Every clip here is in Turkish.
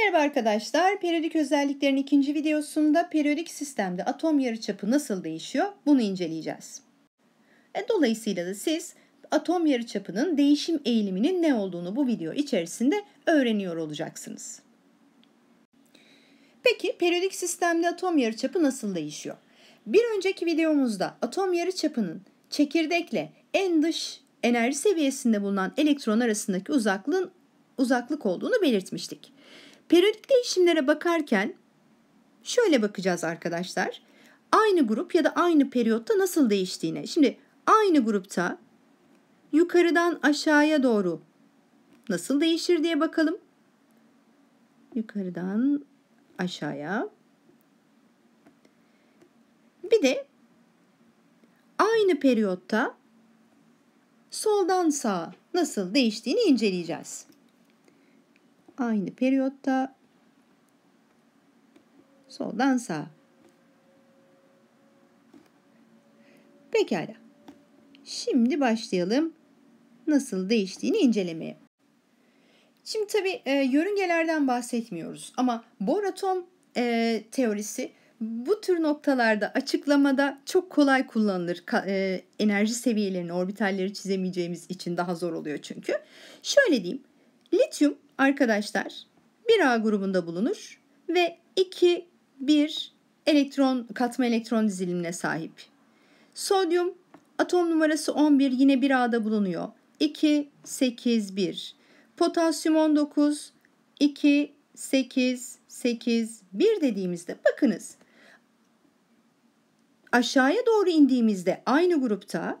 Merhaba arkadaşlar. Periyodik özelliklerin ikinci videosunda periyodik sistemde atom yarıçapı nasıl değişiyor bunu inceleyeceğiz. E, dolayısıyla da siz atom yarıçapının değişim eğiliminin ne olduğunu bu video içerisinde öğreniyor olacaksınız. Peki periyodik sistemde atom yarıçapı nasıl değişiyor? Bir önceki videomuzda atom yarıçapının çekirdekle en dış enerji seviyesinde bulunan elektron arasındaki uzaklığın uzaklık olduğunu belirtmiştik. Periyodik değişimlere bakarken şöyle bakacağız arkadaşlar. Aynı grup ya da aynı periyotta nasıl değiştiğine. Şimdi aynı grupta yukarıdan aşağıya doğru nasıl değişir diye bakalım. Yukarıdan aşağıya. Bir de aynı periyotta soldan sağa nasıl değiştiğini inceleyeceğiz aynı periyotta soldan sağa. Pekala. Şimdi başlayalım nasıl değiştiğini incelemeye. Şimdi tabii e, yörüngelerden bahsetmiyoruz ama bor atom e, teorisi bu tür noktalarda açıklamada çok kolay kullanılır. E, enerji seviyelerini, orbitalleri çizemeyeceğimiz için daha zor oluyor çünkü. Şöyle diyeyim. Lityum arkadaşlar bir A grubunda bulunur ve 2 1 elektron katma elektron dizilimine sahip. Sodyum atom numarası 11 yine bir A'da bulunuyor. 2 8 1. Potasyum 19 2 8 8 1 dediğimizde bakınız aşağıya doğru indiğimizde aynı grupta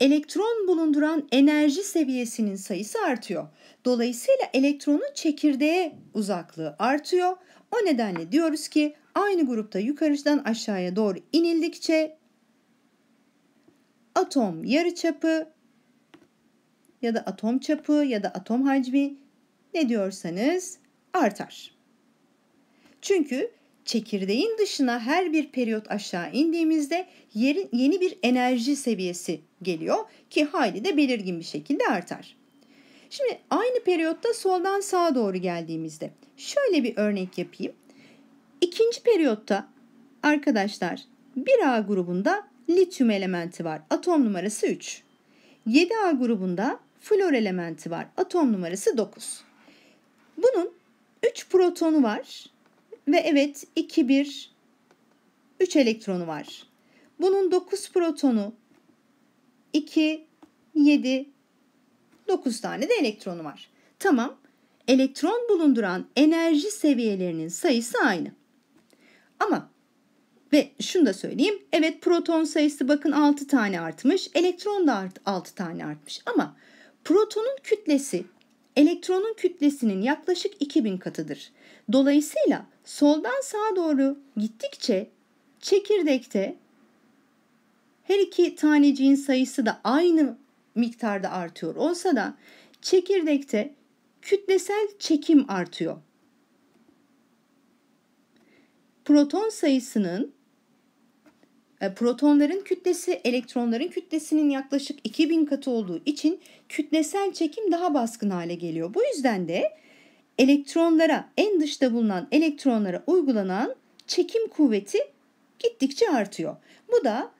elektron bulunduran enerji seviyesinin sayısı artıyor. Dolayısıyla elektronun çekirdeğe uzaklığı artıyor. O nedenle diyoruz ki aynı grupta yukarıdan aşağıya doğru inildikçe atom yarıçapı ya da atom çapı ya da atom hacmi ne diyorsanız artar. Çünkü Çekirdeğin dışına her bir periyot aşağı indiğimizde yeri, yeni bir enerji seviyesi geliyor ki hali de belirgin bir şekilde artar. Şimdi aynı periyotta soldan sağa doğru geldiğimizde şöyle bir örnek yapayım. İkinci periyotta arkadaşlar 1A grubunda lityum elementi var. Atom numarası 3. 7A grubunda flor elementi var. Atom numarası 9. Bunun 3 protonu var. Ve evet 2, 1, 3 elektronu var. Bunun 9 protonu, 2, 7, 9 tane de elektronu var. Tamam. Elektron bulunduran enerji seviyelerinin sayısı aynı. Ama ve şunu da söyleyeyim. Evet proton sayısı bakın 6 tane artmış. Elektron da art, 6 tane artmış. Ama protonun kütlesi elektronun kütlesinin yaklaşık 2000 katıdır. Dolayısıyla soldan sağa doğru gittikçe çekirdekte her iki taneciğin sayısı da aynı miktarda artıyor olsa da çekirdekte kütlesel çekim artıyor. Proton sayısının e, protonların kütlesi elektronların kütlesinin yaklaşık 2000 katı olduğu için kütlesel çekim daha baskın hale geliyor. Bu yüzden de elektronlara, en dışta bulunan elektronlara uygulanan çekim kuvveti gittikçe artıyor. Bu da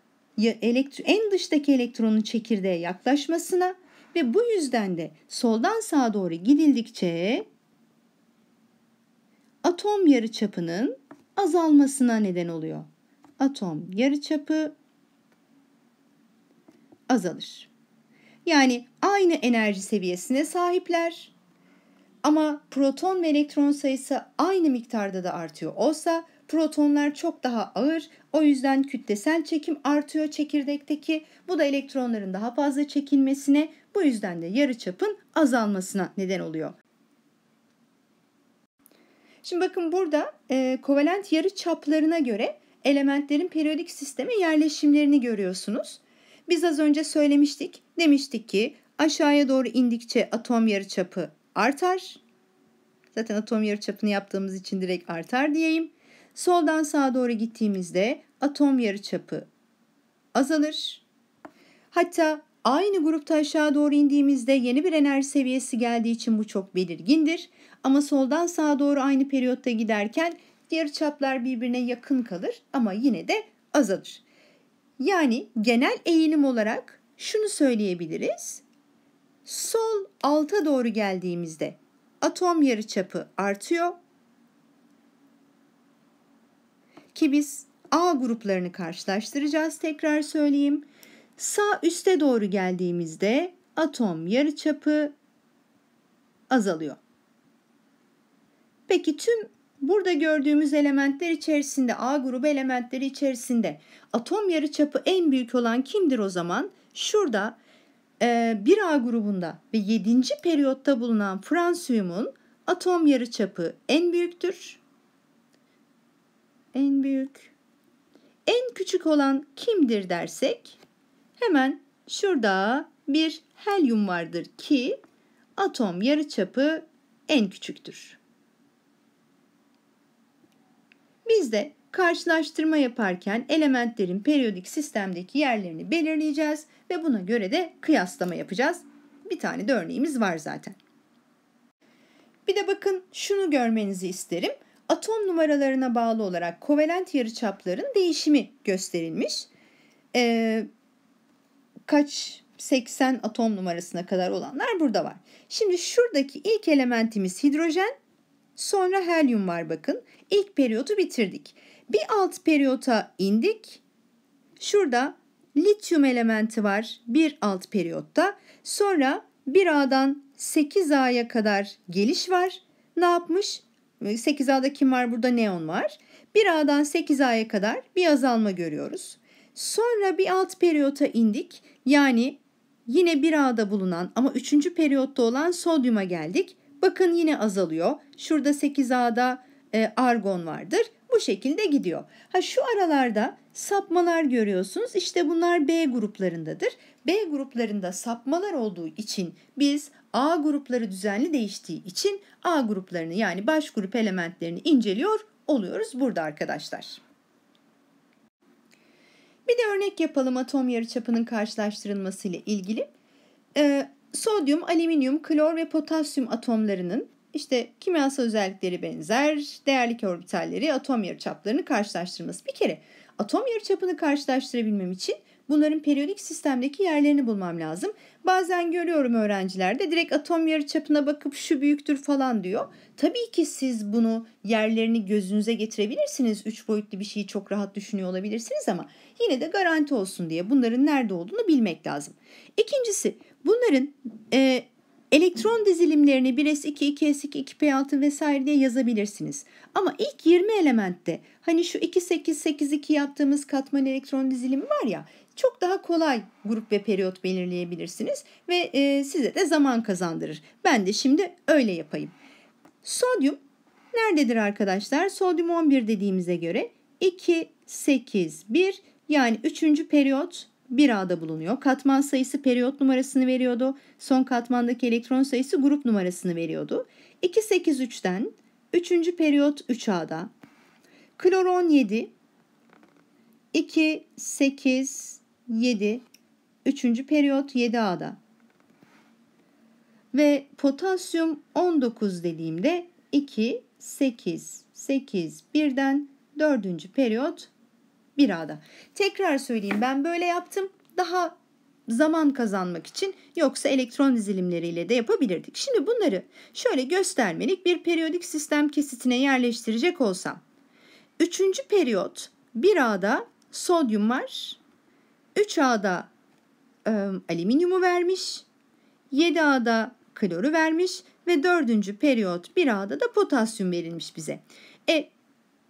en dıştaki elektronun çekirdeğe yaklaşmasına ve bu yüzden de soldan sağa doğru gidildikçe atom yarıçapının azalmasına neden oluyor. Atom yarıçapı azalır. Yani aynı enerji seviyesine sahipler ama proton ve elektron sayısı aynı miktarda da artıyor olsa protonlar çok daha ağır. O yüzden kütlesel çekim artıyor çekirdekteki. Bu da elektronların daha fazla çekilmesine, bu yüzden de yarıçapın azalmasına neden oluyor. Şimdi bakın burada e, kovalent yarı çaplarına göre elementlerin periyodik sisteme yerleşimlerini görüyorsunuz. Biz az önce söylemiştik. Demiştik ki aşağıya doğru indikçe atom yarıçapı artar. Zaten atom yarı çapını yaptığımız için direkt artar diyeyim. Soldan sağa doğru gittiğimizde atom yarı çapı azalır. Hatta aynı grupta aşağı doğru indiğimizde yeni bir enerji seviyesi geldiği için bu çok belirgindir. Ama soldan sağa doğru aynı periyotta giderken yarı çaplar birbirine yakın kalır ama yine de azalır. Yani genel eğilim olarak şunu söyleyebiliriz. Sol alta doğru geldiğimizde atom yarıçapı artıyor ki biz A gruplarını karşılaştıracağız tekrar söyleyeyim. Sağ üste doğru geldiğimizde atom yarıçapı azalıyor. Peki tüm burada gördüğümüz elementler içerisinde A grubu elementleri içerisinde atom yarıçapı en büyük olan kimdir o zaman? Şurada 1A ee, grubunda ve 7. periyotta bulunan fransiyumun atom yarıçapı en büyüktür. En büyük. En küçük olan kimdir dersek hemen şurada bir helyum vardır ki atom yarıçapı en küçüktür. Biz de karşılaştırma yaparken elementlerin periyodik sistemdeki yerlerini belirleyeceğiz ve buna göre de kıyaslama yapacağız. Bir tane de örneğimiz var zaten. Bir de bakın şunu görmenizi isterim. Atom numaralarına bağlı olarak kovalent yarıçapların değişimi gösterilmiş. Ee, kaç 80 atom numarasına kadar olanlar burada var. Şimdi şuradaki ilk elementimiz hidrojen, sonra helyum var bakın. İlk periyodu bitirdik. Bir alt periyota indik. Şurada lityum elementi var bir alt periyotta. Sonra 1A'dan 8A'ya kadar geliş var. Ne yapmış? 8A'da kim var? Burada neon var. 1A'dan 8A'ya kadar bir azalma görüyoruz. Sonra bir alt periyota indik. Yani yine 1A'da bulunan ama 3. periyotta olan sodyuma geldik. Bakın yine azalıyor. Şurada 8A'da e, argon vardır. Bu şekilde gidiyor. Ha şu aralarda sapmalar görüyorsunuz. İşte bunlar B gruplarındadır. B gruplarında sapmalar olduğu için biz A grupları düzenli değiştiği için A gruplarını yani baş grup elementlerini inceliyor oluyoruz burada arkadaşlar. Bir de örnek yapalım atom yarıçapının karşılaştırılması ile ilgili. Ee, sodyum, alüminyum, klor ve potasyum atomlarının işte kimyasal özellikleri benzer, değerlik orbitalleri atom yarıçaplarını karşılaştırması. Bir kere atom yarıçapını karşılaştırabilmem için bunların periyodik sistemdeki yerlerini bulmam lazım. Bazen görüyorum öğrencilerde direkt atom yarıçapına bakıp şu büyüktür falan diyor. Tabii ki siz bunu yerlerini gözünüze getirebilirsiniz. Üç boyutlu bir şeyi çok rahat düşünüyor olabilirsiniz ama yine de garanti olsun diye bunların nerede olduğunu bilmek lazım. İkincisi bunların e, Elektron dizilimlerini 1s2, 2s2, 2p6 vesaire diye yazabilirsiniz. Ama ilk 20 elementte hani şu 2, 8, 8, 2 yaptığımız katman elektron dizilimi var ya çok daha kolay grup ve periyot belirleyebilirsiniz ve e, size de zaman kazandırır. Ben de şimdi öyle yapayım. Sodyum nerededir arkadaşlar? Sodyum 11 dediğimize göre 2, 8, 1 yani 3. periyot bir ağda bulunuyor. Katman sayısı periyot numarasını veriyordu. Son katmandaki elektron sayısı grup numarasını veriyordu. 2 8 3'den, 3. periyot 3 ağda. Klor 17 2 8 7 3. periyot 7 ağda. Ve potasyum 19 dediğimde 2 8 8 1'den 4. periyot bir ağda. Tekrar söyleyeyim ben böyle yaptım. Daha zaman kazanmak için yoksa elektron dizilimleriyle de yapabilirdik. Şimdi bunları şöyle göstermelik bir periyodik sistem kesitine yerleştirecek olsam. Üçüncü periyot bir ağda sodyum var. 3 ağda e, ıı, alüminyumu vermiş. 7 ağda kloru vermiş ve dördüncü periyot 1 ağda da potasyum verilmiş bize. E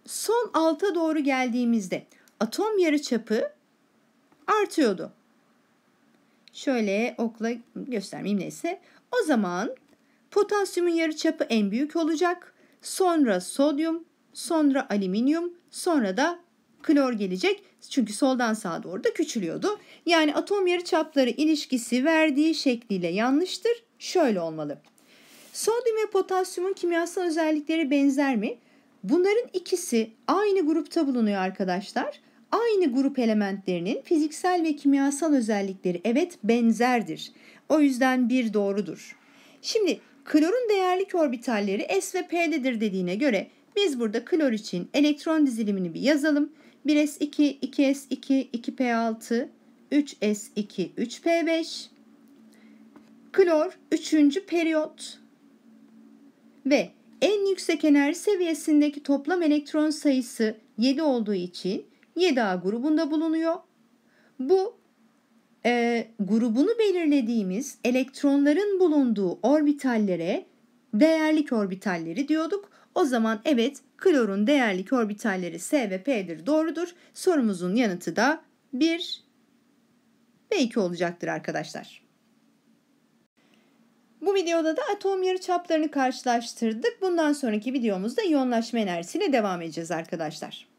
son alta doğru geldiğimizde atom yarıçapı artıyordu. Şöyle okla göstermeyeyim neyse. O zaman potasyumun yarıçapı en büyük olacak. Sonra sodyum, sonra alüminyum, sonra da klor gelecek. Çünkü soldan sağa doğru da küçülüyordu. Yani atom yarıçapları ilişkisi verdiği şekliyle yanlıştır. Şöyle olmalı. Sodyum ve potasyumun kimyasal özellikleri benzer mi? Bunların ikisi aynı grupta bulunuyor arkadaşlar. Aynı grup elementlerinin fiziksel ve kimyasal özellikleri evet benzerdir. O yüzden bir doğrudur. Şimdi klorun değerlik orbitalleri S ve P'dedir dediğine göre biz burada klor için elektron dizilimini bir yazalım. 1s2, 2s2, 2p6, 3s2, 3p5. Klor 3. periyot ve en yüksek enerji seviyesindeki toplam elektron sayısı 7 olduğu için 7A grubunda bulunuyor. Bu e, grubunu belirlediğimiz elektronların bulunduğu orbitallere değerlik orbitalleri diyorduk. O zaman evet klorun değerlik orbitalleri S ve P'dir doğrudur. Sorumuzun yanıtı da 1 ve 2 olacaktır arkadaşlar. Bu videoda da atom yarı çaplarını karşılaştırdık. Bundan sonraki videomuzda yoğunlaşma enerjisine devam edeceğiz arkadaşlar.